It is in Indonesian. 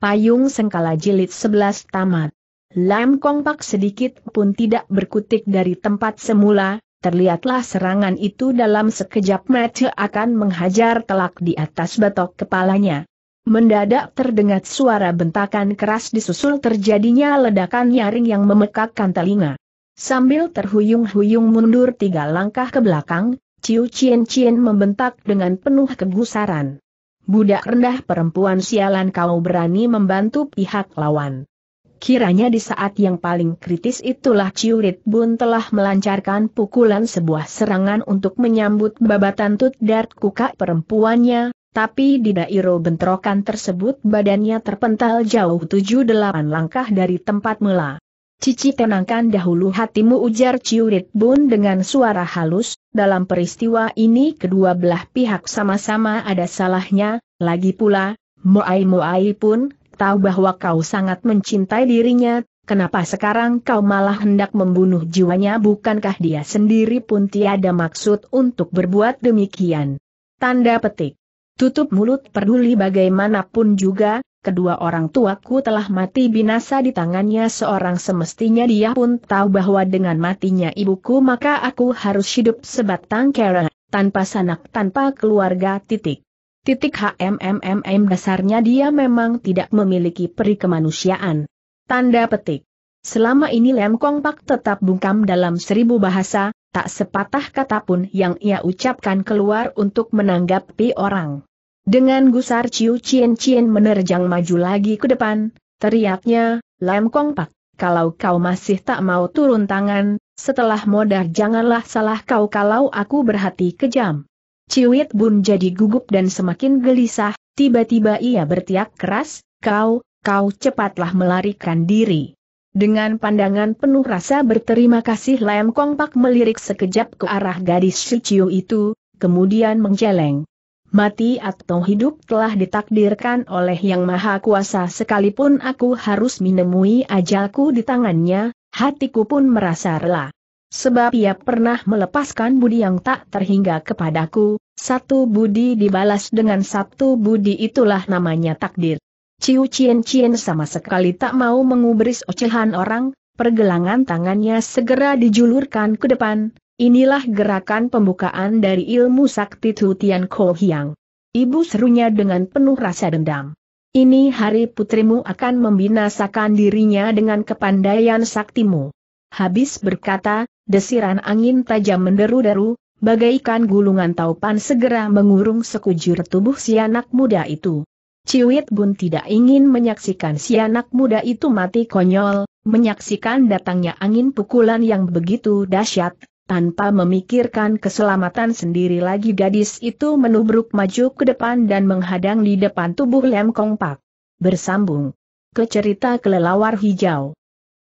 Payung Sengkala Jilid 11 Tamat. Lam Kong Pak sedikit pun tidak berkutik dari tempat semula, terlihatlah serangan itu dalam sekejap mata akan menghajar telak di atas batok kepalanya. Mendadak terdengar suara bentakan keras disusul terjadinya ledakan nyaring yang memekakkan telinga. Sambil terhuyung-huyung mundur tiga langkah ke belakang, Ciu Cien Cien membentak dengan penuh kegusaran. Budak rendah perempuan sialan kau berani membantu pihak lawan. Kiranya di saat yang paling kritis itulah Ciurit Bun telah melancarkan pukulan sebuah serangan untuk menyambut babatan tut dart kuka perempuannya, tapi di dairo bentrokan tersebut badannya terpental jauh tujuh delapan langkah dari tempat mula. Cici tenangkan dahulu hatimu ujar Ciurit Bun dengan suara halus, dalam peristiwa ini kedua belah pihak sama-sama ada salahnya, lagi pula, Moai Moai pun tahu bahwa kau sangat mencintai dirinya, kenapa sekarang kau malah hendak membunuh jiwanya bukankah dia sendiri pun tiada maksud untuk berbuat demikian. Tanda petik. Tutup mulut peduli bagaimanapun juga, kedua orang tuaku telah mati binasa di tangannya seorang semestinya dia pun tahu bahwa dengan matinya ibuku maka aku harus hidup sebatang kera, tanpa sanak tanpa keluarga titik. Titik HMMMM dasarnya dia memang tidak memiliki peri kemanusiaan. Tanda petik. Selama ini Lem Kong Pak tetap bungkam dalam seribu bahasa, tak sepatah kata pun yang ia ucapkan keluar untuk menanggapi orang. Dengan gusar Ciu Cien Cien menerjang maju lagi ke depan, teriaknya, Lam Kong Pak, kalau kau masih tak mau turun tangan, setelah modar janganlah salah kau kalau aku berhati kejam. Ciwit Bun jadi gugup dan semakin gelisah, tiba-tiba ia bertiak keras, kau, kau cepatlah melarikan diri. Dengan pandangan penuh rasa berterima kasih Lam Kong Pak melirik sekejap ke arah gadis Ciu Ciu itu, kemudian menjeleng mati atau hidup telah ditakdirkan oleh Yang Maha Kuasa sekalipun aku harus menemui ajalku di tangannya, hatiku pun merasa rela. Sebab ia pernah melepaskan budi yang tak terhingga kepadaku, satu budi dibalas dengan satu budi itulah namanya takdir. Ciu Cien Cien sama sekali tak mau mengubris ocehan orang, pergelangan tangannya segera dijulurkan ke depan, Inilah gerakan pembukaan dari ilmu sakti Tutian Ko Hiang. Ibu serunya dengan penuh rasa dendam. Ini hari putrimu akan membinasakan dirinya dengan kepandaian saktimu. Habis berkata, desiran angin tajam menderu-deru, bagaikan gulungan taupan segera mengurung sekujur tubuh si anak muda itu. Ciwit Bun tidak ingin menyaksikan si anak muda itu mati konyol, menyaksikan datangnya angin pukulan yang begitu dahsyat, tanpa memikirkan keselamatan sendiri lagi gadis itu menubruk maju ke depan dan menghadang di depan tubuh Lem Kong Pak. Bersambung ke cerita kelelawar hijau.